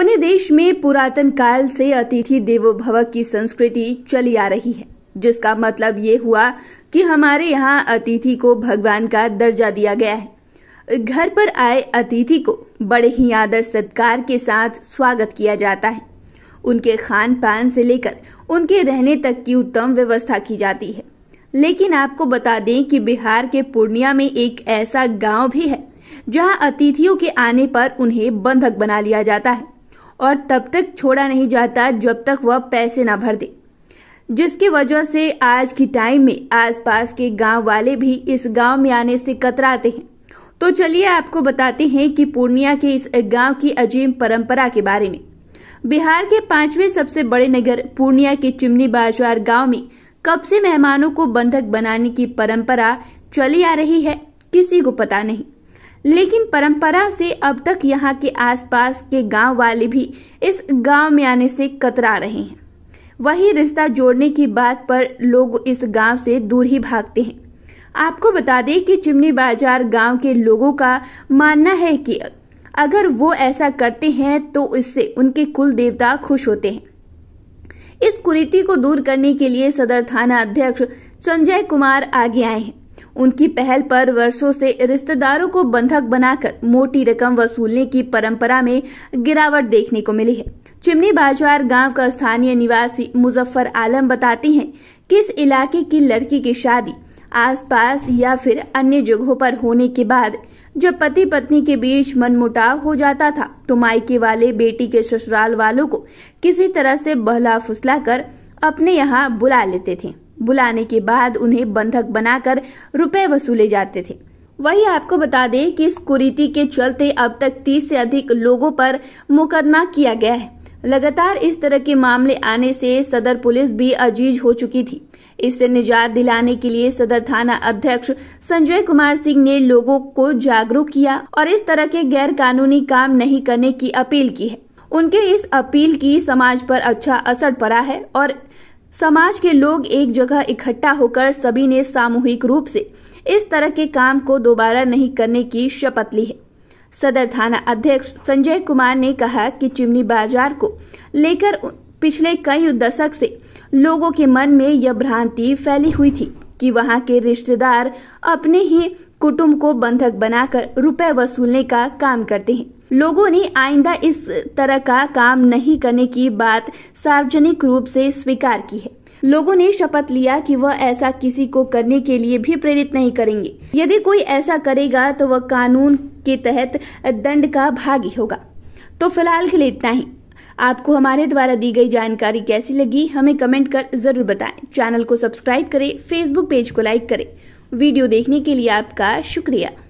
अपने देश में पुरातन काल से अतिथि देवो भव की संस्कृति चली आ रही है जिसका मतलब ये हुआ कि हमारे यहाँ अतिथि को भगवान का दर्जा दिया गया है घर पर आए अतिथि को बड़े ही आदर सत्कार के साथ स्वागत किया जाता है उनके खान पान से लेकर उनके रहने तक की उत्तम व्यवस्था की जाती है लेकिन आपको बता दें कि बिहार के पूर्णिया में एक ऐसा गांव भी है जहां अतिथियों के आने पर उन्हें बंधक बना लिया जाता है और तब तक छोड़ा नहीं जाता जब तक वह पैसे ना भर दे जिसकी वजह से आज की टाइम में आसपास के गांव वाले भी इस गांव में आने से कतराते हैं तो चलिए आपको बताते हैं कि पूर्णिया के इस गांव की अजीम परंपरा के बारे में बिहार के पांचवें सबसे बड़े नगर पूर्णिया के चिमनी बाजार गांव में कब से मेहमानों को बंधक बनाने की परंपरा चली आ रही है किसी को पता नहीं लेकिन परंपरा से अब तक यहाँ के आसपास के गांव वाले भी इस गांव में आने से कतरा रहे हैं वही रिश्ता जोड़ने की बात पर लोग इस गांव से दूर ही भागते हैं आपको बता दें कि चिमनी बाजार गांव के लोगों का मानना है कि अगर वो ऐसा करते हैं तो इससे उनके कुल देवता खुश होते हैं इस कुरीति को दूर करने के लिए सदर थाना अध्यक्ष संजय कुमार आगे आए हैं उनकी पहल पर वर्षों से रिश्तेदारों को बंधक बनाकर मोटी रकम वसूलने की परंपरा में गिरावट देखने को मिली है चिमनी बाजार गांव का स्थानीय निवासी मुजफ्फर आलम बताती हैं कि इस इलाके की लड़की की शादी आसपास या फिर अन्य जगहों पर होने के बाद जब पति पत्नी के बीच मनमुटाव हो जाता था तो मायके वाले बेटी के ससुराल वालों को किसी तरह से बहला फुसला कर अपने यहाँ बुला लेते थे बुलाने के बाद उन्हें बंधक बनाकर रुपए वसूले जाते थे वही आपको बता दें कि इस कुरीति के चलते अब तक 30 से अधिक लोगों पर मुकदमा किया गया है लगातार इस तरह के मामले आने से सदर पुलिस भी अजीज हो चुकी थी इससे निजात दिलाने के लिए सदर थाना अध्यक्ष संजय कुमार सिंह ने लोगों को जागरूक किया और इस तरह के गैर कानूनी काम नहीं करने की अपील की है उनके इस अपील की समाज पर अच्छा असर पड़ा है और समाज के लोग एक जगह इकट्ठा होकर सभी ने सामूहिक रूप से इस तरह के काम को दोबारा नहीं करने की शपथ ली है सदर थाना अध्यक्ष संजय कुमार ने कहा कि चिमनी बाजार को लेकर पिछले कई दशक से लोगों के मन में यह भ्रांति फैली हुई थी कि वहां के रिश्तेदार अपने ही कुटुंब को बंधक बनाकर रुपए वसूलने का काम करते हैं लोगों ने आइंदा इस तरह का काम नहीं करने की बात सार्वजनिक रूप से स्वीकार की है लोगों ने शपथ लिया कि वह ऐसा किसी को करने के लिए भी प्रेरित नहीं करेंगे यदि कोई ऐसा करेगा तो वह कानून के तहत दंड का भागी होगा तो फिलहाल के लिए इतना ही आपको हमारे द्वारा दी गई जानकारी कैसी लगी हमें कमेंट कर जरूर बताएं चैनल को सब्सक्राइब करें फेसबुक पेज को लाइक करें वीडियो देखने के लिए आपका शुक्रिया